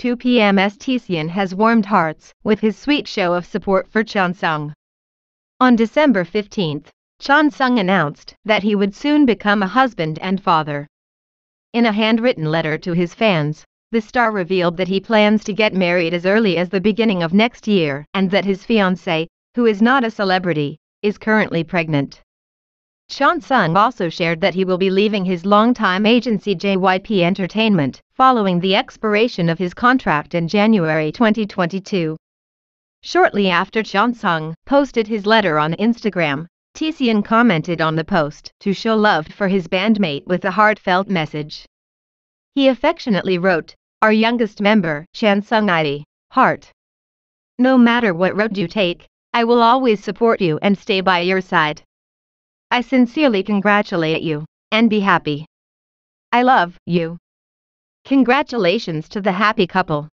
2 p.m. Stesian has warmed hearts with his sweet show of support for Chansung. On December 15, Chansung announced that he would soon become a husband and father. In a handwritten letter to his fans, the star revealed that he plans to get married as early as the beginning of next year and that his fiancée, who is not a celebrity, is currently pregnant. Sean Sung also shared that he will be leaving his longtime agency JYP Entertainment following the expiration of his contract in January 2022. Shortly after Sean Sung posted his letter on Instagram, TCN commented on the post to show love for his bandmate with a heartfelt message. He affectionately wrote, Our youngest member, Chan Sung heart. No matter what road you take, I will always support you and stay by your side. I sincerely congratulate you and be happy. I love you. Congratulations to the happy couple.